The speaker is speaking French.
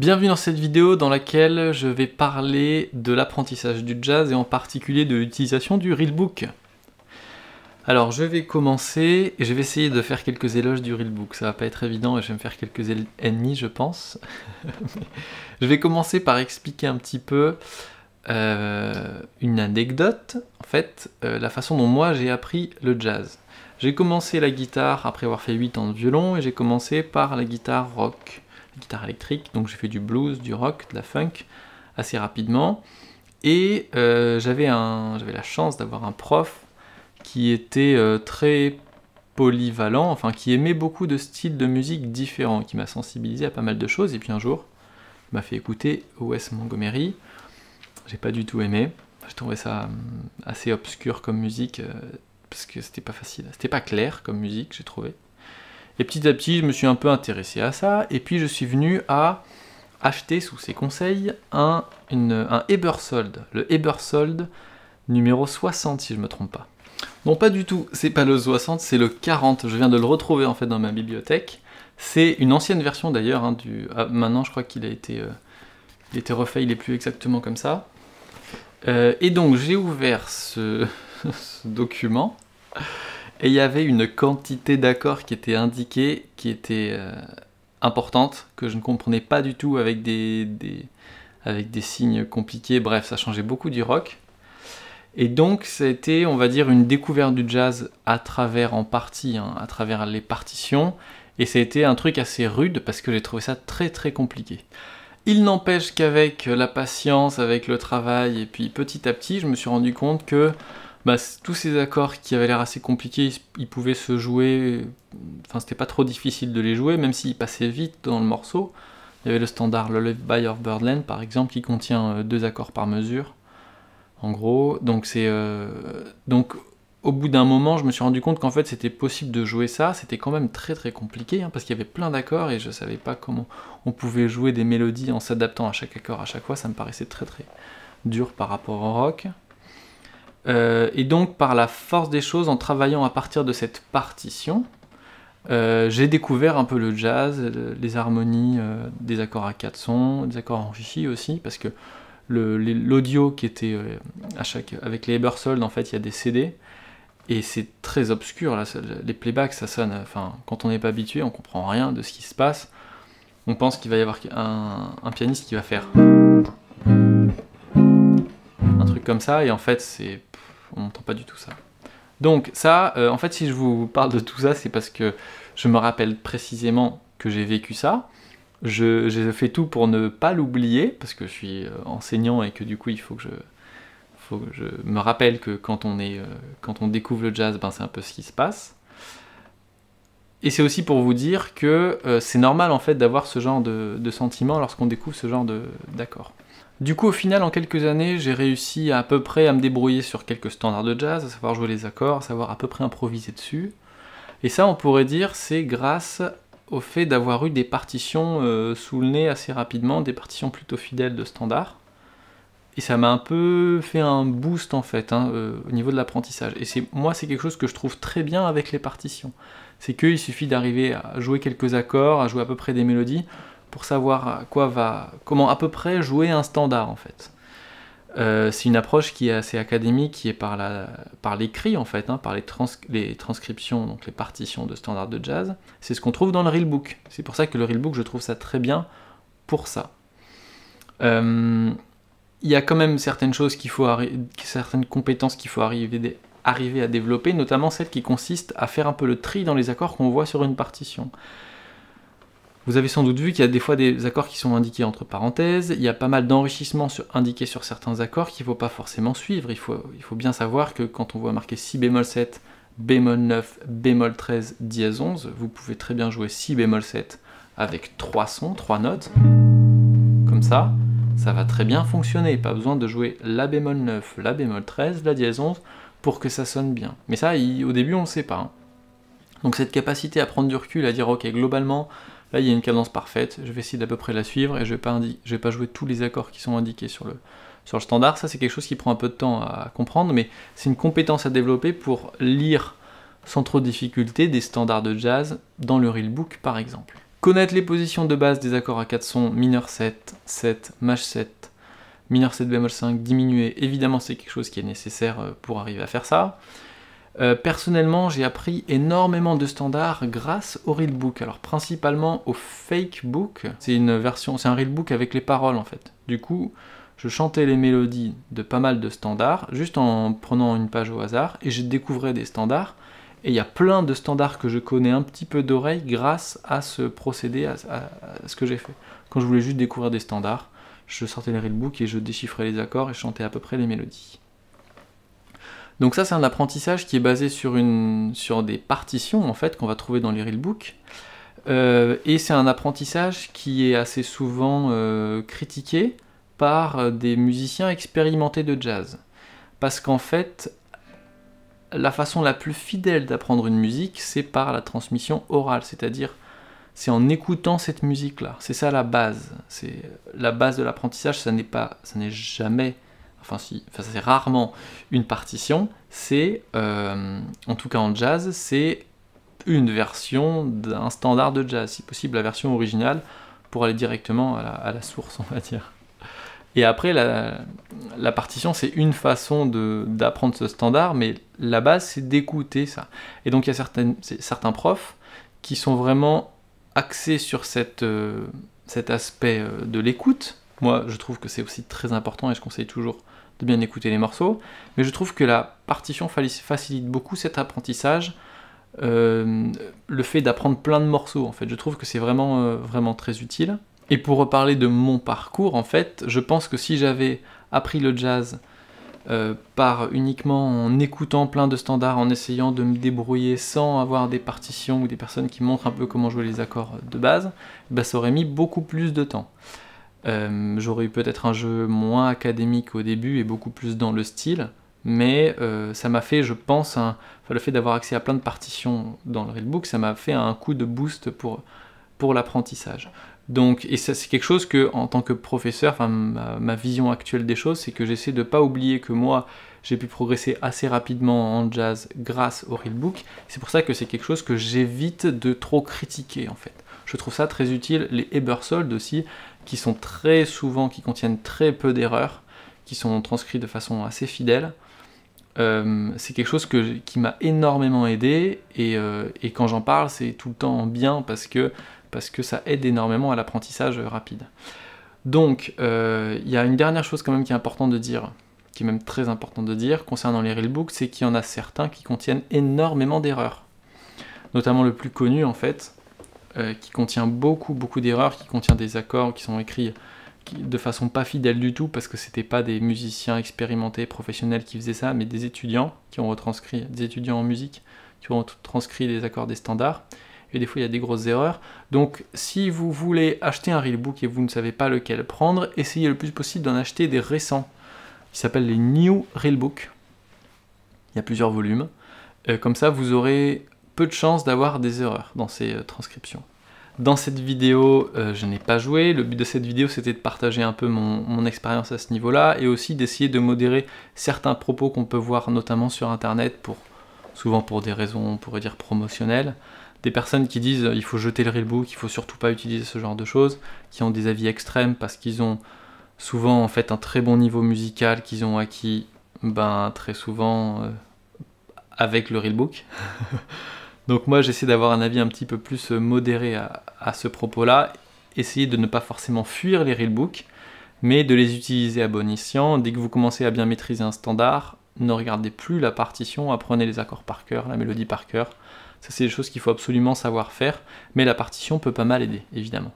Bienvenue dans cette vidéo dans laquelle je vais parler de l'apprentissage du jazz et en particulier de l'utilisation du book. Alors je vais commencer et je vais essayer de faire quelques éloges du book. Ça va pas être évident et je vais me faire quelques ennemis je pense. je vais commencer par expliquer un petit peu euh, une anecdote, en fait, euh, la façon dont moi j'ai appris le jazz. J'ai commencé la guitare après avoir fait 8 ans de violon et j'ai commencé par la guitare rock guitare électrique, donc j'ai fait du blues, du rock, de la funk assez rapidement. Et euh, j'avais la chance d'avoir un prof qui était euh, très polyvalent, enfin qui aimait beaucoup de styles de musique différents, qui m'a sensibilisé à pas mal de choses. Et puis un jour, il m'a fait écouter O.S. Montgomery. J'ai pas du tout aimé. J'ai trouvé ça hum, assez obscur comme musique, euh, parce que c'était pas facile, c'était pas clair comme musique, j'ai trouvé. Et petit à petit, je me suis un peu intéressé à ça, et puis je suis venu à acheter sous ses conseils un, une, Ebersold, le Ebersold numéro 60 si je ne me trompe pas. Non pas du tout, c'est pas le 60, c'est le 40, je viens de le retrouver en fait dans ma bibliothèque. C'est une ancienne version d'ailleurs, hein, du... Ah, maintenant je crois qu'il a été, euh, il a été refait, il est plus exactement comme ça. Euh, et donc j'ai ouvert ce document et il y avait une quantité d'accords qui était indiquée, qui était euh, importante, que je ne comprenais pas du tout avec des, avec des signes compliqués. Bref, ça changeait beaucoup du rock. Et donc, c'était, on va dire, une découverte du jazz à travers, en partie, hein, à travers les partitions. Et ça a été un truc assez rude parce que j'ai trouvé ça très très compliqué. Il n'empêche qu'avec la patience, avec le travail, et puis petit à petit, je me suis rendu compte que bah, tous ces accords qui avaient l'air assez compliqués, ils, pouvaient se jouer, enfin c'était pas trop difficile de les jouer, même s'ils passaient vite dans le morceau. Il y avait le standard by of Birdland par exemple qui contient euh, deux accords par mesure, en gros. Euh, donc au bout d'un moment, je me suis rendu compte qu'en fait c'était possible de jouer ça. C'était quand même très très compliqué hein, parce qu'il y avait plein d'accords et je savais pas comment on pouvait jouer des mélodies en s'adaptant à chaque accord à chaque fois. Ça me paraissait très très dur par rapport au rock. Euh, et donc, par la force des choses, en travaillant à partir de cette partition, euh, j'ai découvert un peu le jazz, les harmonies euh, des accords à quatre sons, des accords enrichis aussi, parce que l'audio qui était à chaque, avec les Ebersold, en fait, il y a des CD, et c'est très obscur, là, les playbacks, ça sonne, enfin, quand on n'est pas habitué, on comprend rien de ce qui se passe, on pense qu'il va y avoir un pianiste qui va faire un truc comme ça, et en fait, c'est on n'entend pas du tout ça. Donc ça, euh, en fait, si je vous parle de tout ça, c'est parce que je me rappelle précisément que j'ai vécu ça. Je, fait tout pour ne pas l'oublier, parce que je suis euh, enseignant et que du coup, il faut que je, me rappelle que euh, quand on, découvre le jazz, ben, c'est un peu ce qui se passe. Et c'est aussi pour vous dire que c'est normal en fait d'avoir ce genre de, de sentiment lorsqu'on découvre ce genre d'accord. Du coup, au final, en quelques années, j'ai réussi à, peu près à me débrouiller sur quelques standards de jazz, à savoir jouer les accords, à savoir à peu près improviser dessus. Et ça, on pourrait dire, c'est grâce au fait d'avoir eu des partitions euh, sous le nez assez rapidement, des partitions plutôt fidèles de standards. Et ça m'a un peu fait un boost en fait hein, euh, au niveau de l'apprentissage. Et c'est moi c'est quelque chose que je trouve très bien avec les partitions. C'est qu'il suffit d'arriver à jouer quelques accords, à jouer à peu près des mélodies pour savoir quoi va, comment à peu près jouer un standard en fait. Euh, c'est une approche qui est assez académique, qui est par, par l'écrit en fait, hein, par les, transcriptions, donc les partitions de standards de jazz. C'est ce qu'on trouve dans le real book. C'est pour ça que le real book, je trouve ça très bien pour ça. Euh, il y a quand même certaines choses qu'il faut compétences qu'il faut arriver à développer, notamment celle qui consiste à faire un peu le tri dans les accords qu'on voit sur une partition. Vous avez sans doute vu qu'il y a des fois des accords qui sont indiqués entre parenthèses, il y a pas mal d'enrichissements indiqués sur certains accords qu'il ne faut pas forcément suivre. Il faut, il faut, bien savoir que quand on voit marqué Si bémol 7, bémol 9, bémol 13, dièse 11, vous pouvez très bien jouer Si bémol 7 avec trois sons, trois notes. Comme ça, ça va très bien fonctionner. Pas besoin de jouer La bémol 9, La bémol 13, La dièse 11 pour que ça sonne bien. Mais ça, au début, on ne sait pas. Hein. Donc cette capacité à prendre du recul, à dire ok, globalement, Là, il y a une cadence parfaite. Je vais essayer d'à peu près la suivre et je ne vais, pas jouer tous les accords qui sont indiqués sur le, standard. Ça, c'est quelque chose qui prend un peu de temps à comprendre, mais c'est une compétence à développer pour lire sans trop de difficulté des standards de jazz dans le book par exemple. Connaître les positions de base des accords à 4 sons, mineur 7, 7, maj 7, mineur 7 bémol 5, diminué, évidemment c'est quelque chose qui est nécessaire euh, pour arriver à faire ça. Euh, personnellement, j'ai appris énormément de standards grâce au Readbook. Alors principalement au Fakebook. C'est une version, c'est un Readbook avec les paroles en fait. Du coup, je chantais les mélodies de pas mal de standards, juste en prenant une page au hasard, et je découvrais des standards. Et il y a plein de standards que je connais un petit peu d'oreille grâce à ce procédé, à, ce que j'ai fait. Quand je voulais juste découvrir des standards, je sortais les realbook et je déchiffrais les accords et chantais à peu près les mélodies. Donc ça, c'est un apprentissage qui est basé sur, une, sur des partitions, en fait, qu'on va trouver dans les reelbooks. Euh, et c'est un apprentissage qui est assez souvent euh, critiqué par euh, des musiciens expérimentés de jazz. Parce qu'en fait, la façon la plus fidèle d'apprendre une musique, c'est par la transmission orale, c'est-à-dire c'est en écoutant cette musique-là. C'est ça la base. C'est la base de l'apprentissage, ça n'est pas, ça n'est jamais enfin si, c'est rarement une partition, c'est, euh, en tout cas en jazz, c'est une version d'un standard de jazz, si possible la version originale, pour aller directement à la, source, on va dire. Et après, la, partition, c'est une façon d'apprendre ce standard, mais la base, c'est d'écouter ça. Et donc, il y a certains profs qui sont vraiment axés sur cette, euh, cet aspect euh, de l'écoute, moi, je trouve que c'est aussi très important et je conseille toujours de bien écouter les morceaux. Mais je trouve que la partition facilite beaucoup cet apprentissage, euh, le fait d'apprendre plein de morceaux. En fait, je trouve que c'est vraiment, euh, vraiment très utile. Et pour reparler de mon parcours, en fait, je pense que si j'avais appris le jazz euh, par uniquement en écoutant plein de standards, en essayant de me débrouiller sans avoir des partitions ou des personnes qui montrent un peu comment jouer les accords de base, bah, ça aurait mis beaucoup plus de temps. Euh, j'aurais eu peut-être un jeu moins académique au début et beaucoup plus dans le style, mais euh, ça m'a fait, je pense, le fait d'avoir accès à plein de partitions dans le Readbook, ça m'a fait un coup de boost pour, pour l'apprentissage. Donc, et ça, c'est quelque chose que, en tant que professeur, enfin, ma, vision actuelle des choses, c'est que j'essaie de ne pas oublier que moi, j'ai pu progresser assez rapidement en jazz grâce au Readbook. C'est pour ça que c'est quelque chose que j'évite de trop critiquer, en fait. Je trouve ça très utile. Les Ebersold aussi, qui sont très souvent, qui contiennent très peu d'erreurs, qui sont transcrits de façon assez fidèle. Euh, c'est quelque chose qui m'a énormément aidé euh, et, quand j'en parle c'est tout le temps bien parce que, parce que ça aide énormément à l'apprentissage rapide. Donc euh, il y a une dernière chose quand même qui est importante de dire, qui est même très importante de dire concernant les reelbooks, c'est qu'il y en a certains qui contiennent énormément d'erreurs. Notamment le plus connu en fait, euh, qui contient beaucoup, beaucoup d'erreurs, qui contient des accords qui sont écrits de façon pas fidèle du tout, parce que c'était pas des musiciens expérimentés, professionnels qui faisaient ça, mais des étudiants qui ont retranscrit, des étudiants en musique qui ont transcrit des accords des standards. Et des fois, il y a des grosses erreurs. Donc, si vous voulez acheter un reelbook et vous ne savez pas lequel prendre, essayez le plus possible d'en acheter des récents, qui s'appellent les New Reelbook. Il y a plusieurs volumes. Euh, comme ça, vous aurez peu de chances d'avoir des erreurs dans ces euh, transcriptions. Dans cette vidéo, euh, je n'ai pas joué. Le but de cette vidéo, c'était de partager un peu mon, expérience à ce niveau-là et aussi d'essayer de modérer certains propos qu'on peut voir notamment sur Internet, pour, souvent pour des raisons, on pourrait dire, promotionnelles. Des personnes qui disent euh, il faut jeter le rulebook, il faut surtout pas utiliser ce genre de choses, qui ont des avis extrêmes parce qu'ils ont souvent en fait un très bon niveau musical qu'ils ont acquis ben, très souvent avec le rulebook. Donc moi j'essaie d'avoir un avis un petit peu plus euh, modéré à, ce propos-là, essayer de ne pas forcément fuir les realbooks, mais de les utiliser à bon escient. Dès que vous commencez à bien maîtriser un standard, ne regardez plus la partition, apprenez les accords par cœur, la mélodie par cœur. Ça c'est des choses qu'il faut absolument savoir faire, mais la partition peut pas mal aider, évidemment.